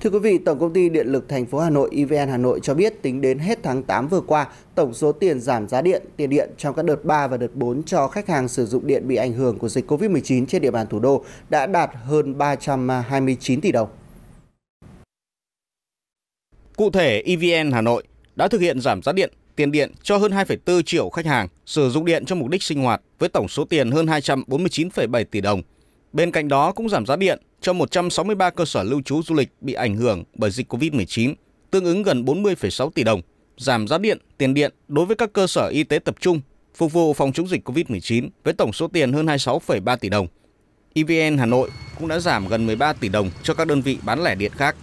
Thưa quý vị, Tổng công ty Điện lực thành phố Hà Nội EVN Hà Nội cho biết tính đến hết tháng 8 vừa qua, tổng số tiền giảm giá điện, tiền điện trong các đợt 3 và đợt 4 cho khách hàng sử dụng điện bị ảnh hưởng của dịch Covid-19 trên địa bàn thủ đô đã đạt hơn 329 tỷ đồng. Cụ thể, EVN Hà Nội đã thực hiện giảm giá điện, tiền điện cho hơn 2,4 triệu khách hàng sử dụng điện cho mục đích sinh hoạt với tổng số tiền hơn 249,7 tỷ đồng. Bên cạnh đó cũng giảm giá điện cho 163 cơ sở lưu trú du lịch bị ảnh hưởng bởi dịch COVID-19, tương ứng gần 40,6 tỷ đồng, giảm giá điện, tiền điện đối với các cơ sở y tế tập trung phục vụ phòng chống dịch COVID-19 với tổng số tiền hơn 26,3 tỷ đồng. EVN Hà Nội cũng đã giảm gần 13 tỷ đồng cho các đơn vị bán lẻ điện khác.